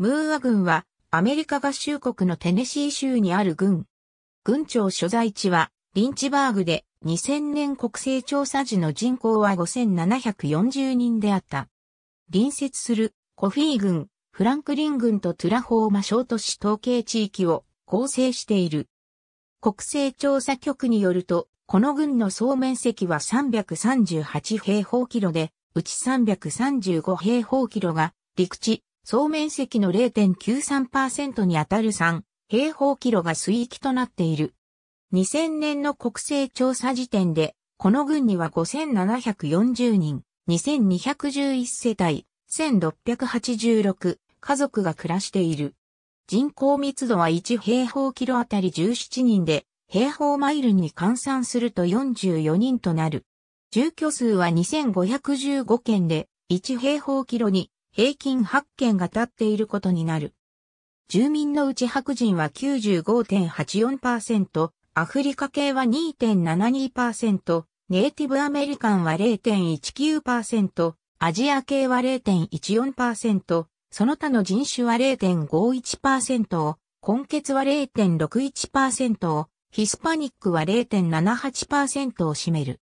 ムーア軍はアメリカ合衆国のテネシー州にある軍。軍庁所在地はリンチバーグで2000年国勢調査時の人口は5740人であった。隣接するコフィー軍、フランクリン軍とトゥラホーマ小都市統計地域を構成している。国勢調査局によると、この軍の総面積は338平方キロで、うち335平方キロが陸地、総面積の0.93%にあたる3平方キロが水域となっている。2000年の国勢調査時点で、この郡には5740人、2211世帯、1686家族が暮らしている。人口密度は1平方キロあたり17人で、平方マイルに換算すると44人となる。住居数は2515件で、1平方キロに平均8件が立っていることになる。住民のうち白人は95.84%、アフリカ系は2.72%、ネイティブアメリカンは0.19%、アジア系は0.14%、その他の人種は0.51%を、根血は0.61%を、ヒスパニックは0.78%を占める。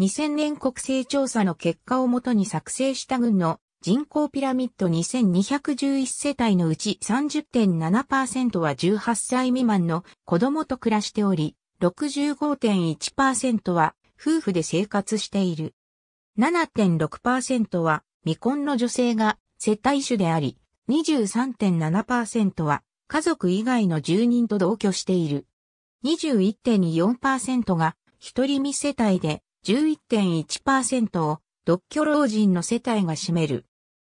2000年国勢調査の結果をもとに作成した軍の人口ピラミッド2211世帯のうち30.7%は18歳未満の子供と暮らしており、65.1%は夫婦で生活している。7.6%は未婚の女性が世帯主であり、23.7%は家族以外の住人と同居している。21.4%が一人見世帯で11.1%を独居老人の世帯が占める。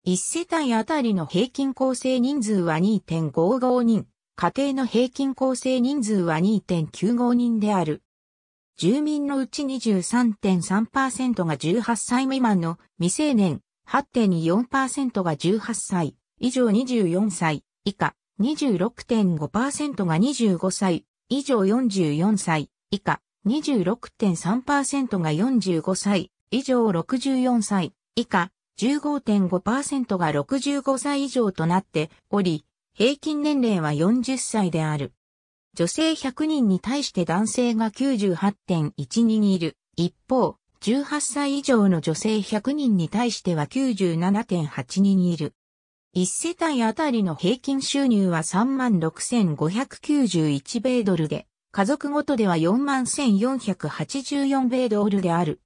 1世帯あたりの平均構成人数は2.55人、家庭の平均構成人数は2.95人である。住民のうち23.3%が18歳未満の未成年、8.24%が18歳、以上24歳、以下、26.5%が25歳、以上44歳、以下、26.3%が45歳、以上64歳、以下、15.5%が65歳以上となっており、平均年齢は40歳である。女性100人に対して男性が98.12人いる。一方、18歳以上の女性100人に対しては97.82いる。1世帯あたりの平均収入は36,591米ドルで、家族ごとでは41,484米ドルである。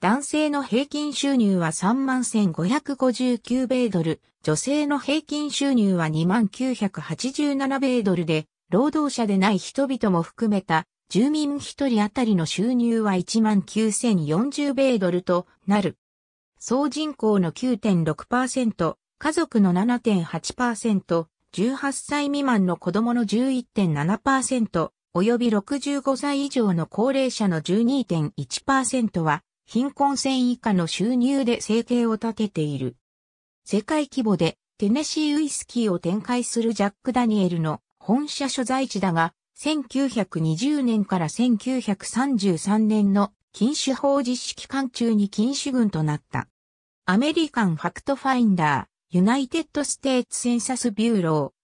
男性の平均収入は31,559米ドル、女性の平均収入は29,87米ドルで、労働者でない人々も含めた住民一人当たりの収入は19,040米ドルとなる。総人口の9.6%、家族の7.8%、18歳未満の子供の11.7%、及び65歳以上の高齢者の12.1%は、貧困線以下の収入で生計を立てている。世界規模でテネシーウイスキーを展開するジャック・ダニエルの本社所在地だが、1920年から1933年の禁酒法実施期間中に禁酒軍となった。アメリカンファクトファインダー、ユナイテッドステーツセンサスビューロー、